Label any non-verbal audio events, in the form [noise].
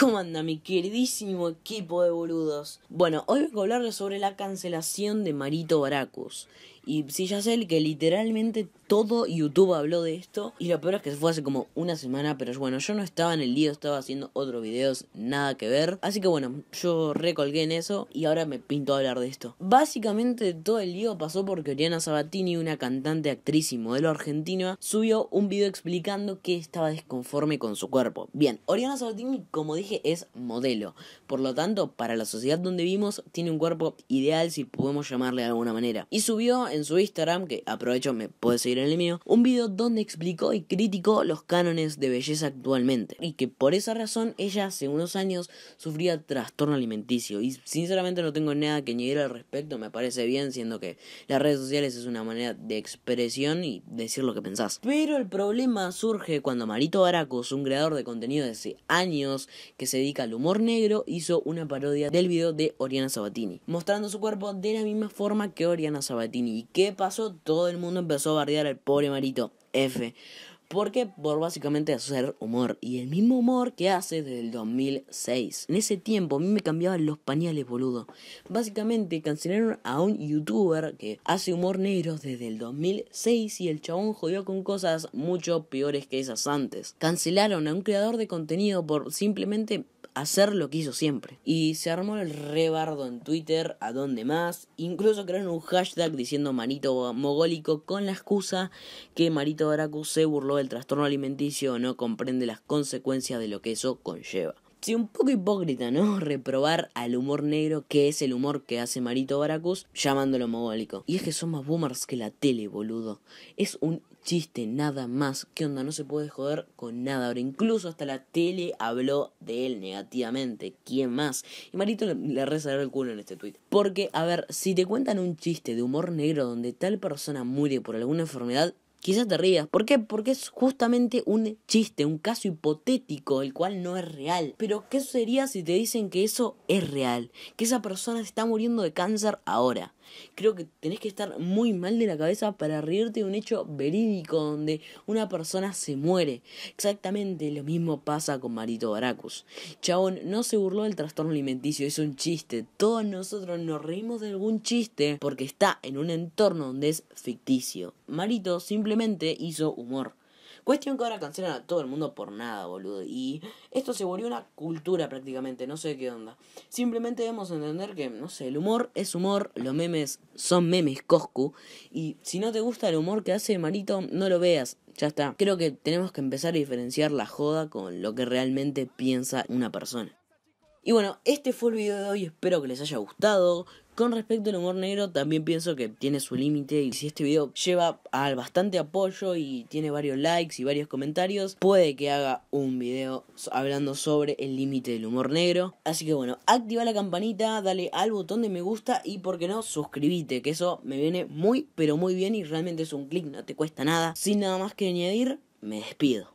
¿Cómo anda mi queridísimo equipo de boludos? Bueno, hoy vengo a hablarles sobre la cancelación de Marito Baracus. Y si ya sé que literalmente todo YouTube habló de esto. Y lo peor es que se fue hace como una semana. Pero bueno, yo no estaba en el lío, estaba haciendo otros videos, nada que ver. Así que bueno, yo recolgué en eso y ahora me pinto a hablar de esto. Básicamente todo el lío pasó porque Oriana Sabatini, una cantante, actriz y modelo argentina, subió un video explicando que estaba desconforme con su cuerpo. Bien, Oriana Sabatini, como dije, es modelo. Por lo tanto, para la sociedad donde vivimos, tiene un cuerpo ideal, si podemos llamarle de alguna manera. Y subió en su Instagram, que aprovecho, me puede seguir en el mío, un video donde explicó y criticó los cánones de belleza actualmente. Y que por esa razón ella hace unos años sufría trastorno alimenticio. Y sinceramente no tengo nada que añadir al respecto, me parece bien, siendo que las redes sociales es una manera de expresión y decir lo que pensás. Pero el problema surge cuando Marito Baracos, un creador de contenido de hace años que se dedica al humor negro, hizo una parodia del video de Oriana Sabatini, mostrando su cuerpo de la misma forma que Oriana Sabatini ¿Y qué pasó? Todo el mundo empezó a bardear al pobre Marito. F. Porque por básicamente hacer humor. Y el mismo humor que hace desde el 2006. En ese tiempo a mí me cambiaban los pañales, boludo. Básicamente cancelaron a un youtuber que hace humor negro desde el 2006 y el chabón jodió con cosas mucho peores que esas antes. Cancelaron a un creador de contenido por simplemente hacer lo que hizo siempre. Y se armó el rebardo en Twitter, a donde más. Incluso crearon un hashtag diciendo manito Mogólico con la excusa que Marito Baracus se burló del trastorno alimenticio o no comprende las consecuencias de lo que eso conlleva si un poco hipócrita, ¿no? [laughs] Reprobar al humor negro, que es el humor que hace Marito Baracus, llamándolo mogólico. Y es que son más boomers que la tele, boludo. Es un chiste, nada más. ¿Qué onda? No se puede joder con nada. Ahora, incluso hasta la tele habló de él negativamente. ¿Quién más? Y Marito le, le rezará el culo en este tweet. Porque, a ver, si te cuentan un chiste de humor negro donde tal persona muere por alguna enfermedad, Quizás te rías. ¿Por qué? Porque es justamente un chiste, un caso hipotético, el cual no es real. Pero, ¿qué sería si te dicen que eso es real? Que esa persona se está muriendo de cáncer ahora. Creo que tenés que estar muy mal de la cabeza para reírte de un hecho verídico donde una persona se muere. Exactamente lo mismo pasa con Marito Baracus. Chabón no se burló del trastorno alimenticio, es un chiste. Todos nosotros nos reímos de algún chiste porque está en un entorno donde es ficticio. Marito simplemente hizo humor. Cuestión que ahora cancelan a todo el mundo por nada, boludo. Y esto se volvió una cultura prácticamente, no sé qué onda. Simplemente debemos entender que, no sé, el humor es humor, los memes son memes, Coscu. Y si no te gusta el humor que hace Marito, no lo veas, ya está. Creo que tenemos que empezar a diferenciar la joda con lo que realmente piensa una persona. Y bueno, este fue el video de hoy, espero que les haya gustado. Con respecto al humor negro, también pienso que tiene su límite y si este video lleva al bastante apoyo y tiene varios likes y varios comentarios, puede que haga un video hablando sobre el límite del humor negro. Así que bueno, activa la campanita, dale al botón de me gusta y por qué no, suscríbete, que eso me viene muy pero muy bien y realmente es un clic, no te cuesta nada. Sin nada más que añadir, me despido.